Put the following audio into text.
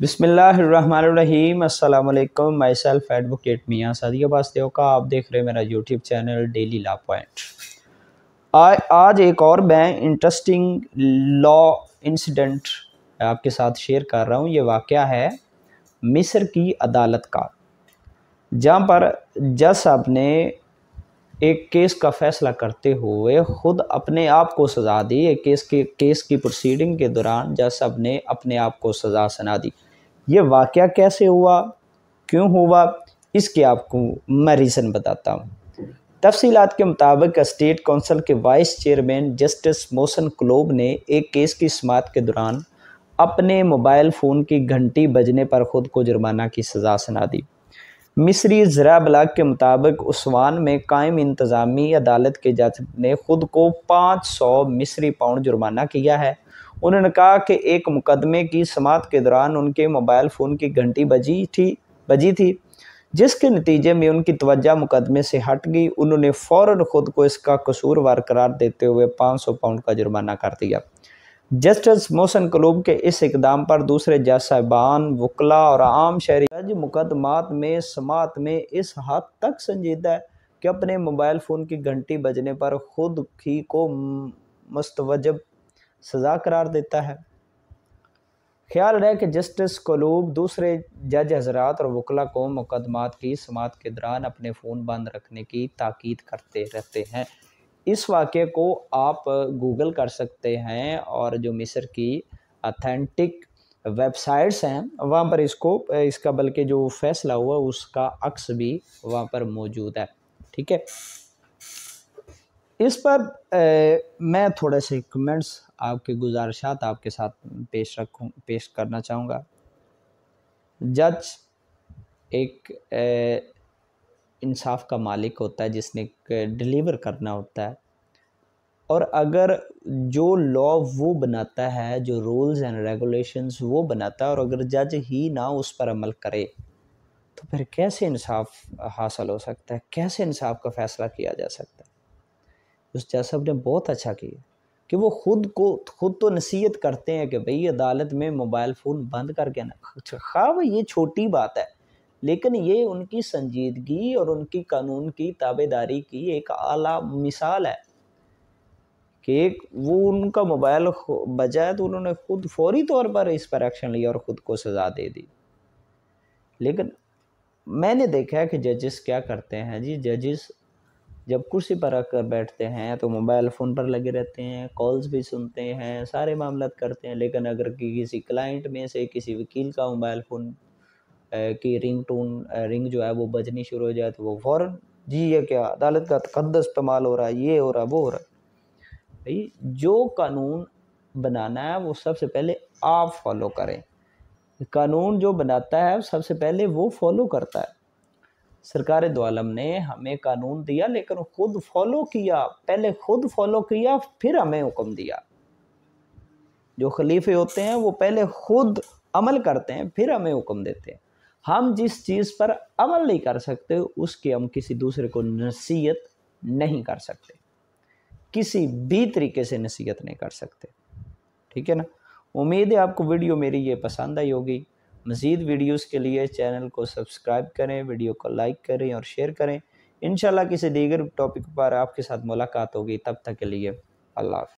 बिसमीम अल्लाम my self advocate मियाँ सादिया हो का आप देख रहे हैं मेरा YouTube channel daily law point आज एक और मैं इंटरेस्टिंग लॉ इंसिडेंट आपके साथ शेयर कर रहा हूँ ये वाक़ है मिस्र की अदालत का जहाँ पर जज साहब ने एक केस का फैसला करते हुए ख़ुद अपने आप को सज़ा दी एक केस के केस की प्रोसीडिंग के दौरान जज साहब ने अपने आप को सज़ा सुना दी ये वाक़ कैसे हुआ क्यों हुआ इसके आपको मैं रीज़न बताता हूँ तफसीत के मुताबिक स्टेट कौंसिल के वाइस चेयरमैन जस्टिस मोसन क्लोब ने एक केस की समात के दौरान अपने मोबाइल फ़ोन की घंटी बजने पर ख़ुद को जुर्माना की सज़ा सुना दी मिस्री ज़रा ब्लाक के मुताबिक उस्वान में कायम इंतज़ामी अदालत के जज ने ख़ुद को पाँच सौ मिस्री पाउंड जुर्माना किया है उन्होंने कहा कि एक मुकदमे की समात के दौरान उनके मोबाइल फ़ोन की घंटी बजी थी बजी थी जिसके नतीजे में उनकी तवज्जा मुकदमे से हट गई उन्होंने फ़ौर ख़ुद को इसका कसूरवार करार देते हुए पाँच सौ पाउंड का जुर्माना कर दिया जस्टिस मोहसन कलूब के इस इकदाम पर दूसरे जज साहबान वकला और आम शहरी जज मुकदमात में समात में इस हद तक संजीदा है कि अपने मोबाइल फ़ोन की घंटी बजने पर ख़ुद ही को मुस्तवजब सज़ा करार देता है ख्याल रहे कि जस्टिस कलूब दूसरे जज हजरात और वकला को मुकदमात की समात के दौरान अपने फ़ोन बंद रखने की ताकीद करते रहते हैं इस वाक़े को आप गूगल कर सकते हैं और जो मिस्र की अथेंटिक वेबसाइट्स हैं वहाँ पर इसको इसका बल्कि जो फैसला हुआ उसका अक्स भी वहाँ पर मौजूद है ठीक है इस पर ए, मैं थोड़े से कमेंट्स आपके गुजारिशात आपके साथ पेश रखूँ पेश करना चाहूँगा जज एक ए, इंसाफ का मालिक होता है जिसने डिलीवर करना होता है और अगर जो लॉ वो बनाता है जो रूल्स एंड रेगुलेशंस वो बनाता है और अगर जज ही ना उस पर अमल करे तो फिर कैसे इंसाफ हासिल हो सकता है कैसे इंसाफ का फ़ैसला किया जा सकता है उस जज साहब ने बहुत अच्छा किया कि वो खुद को खुद तो नसीहत करते हैं कि भाई अदालत में मोबाइल फ़ोन बंद करके ना खा अच्छा, हाँ ये छोटी बात है लेकिन ये उनकी संजीदगी और उनकी कानून की ताबेदारी की एक आला मिसाल है कि एक वो उनका मोबाइल बजाय तो उन्होंने खुद फौरी तौर पर इस पर एक्शन लिया और ख़ुद को सज़ा दे दी लेकिन मैंने देखा है कि जजेस क्या करते हैं जी जजेस जब कुर्सी पर आकर बैठते हैं तो मोबाइल फ़ोन पर लगे रहते हैं कॉल्स भी सुनते हैं सारे मामला करते हैं लेकिन अगर किसी क्लाइंट में से किसी वकील का मोबाइल फ़ोन की रिंग टोन रिंग जो है वो बजनी शुरू हो जाए तो वो फ़ौर जी ये क्या अदालत का तकदस इस्तेमाल हो रहा है ये हो रहा है वो हो रहा भाई जो कानून बनाना है वो सबसे पहले आप फॉलो करें कानून जो बनाता है सबसे पहले वो फॉलो करता है सरकार दोआलम ने हमें कानून दिया लेकिन खुद फॉलो किया पहले खुद फॉलो किया फिर हमें हुक्म दिया जो खलीफे होते हैं वो पहले खुद अमल करते हैं फिर हमें हुक्म देते हैं हम जिस चीज़ पर अमल नहीं कर सकते उसके हम किसी दूसरे को नसीहत नहीं कर सकते किसी भी तरीके से नसीहत नहीं कर सकते ठीक है ना उम्मीद है आपको वीडियो मेरी ये पसंद आई होगी मज़ीद वीडियोस के लिए चैनल को सब्सक्राइब करें वीडियो को लाइक करें और शेयर करें इन किसी दीगर टॉपिक पर आपके साथ मुलाकात होगी तब तक के लिए अल्लाह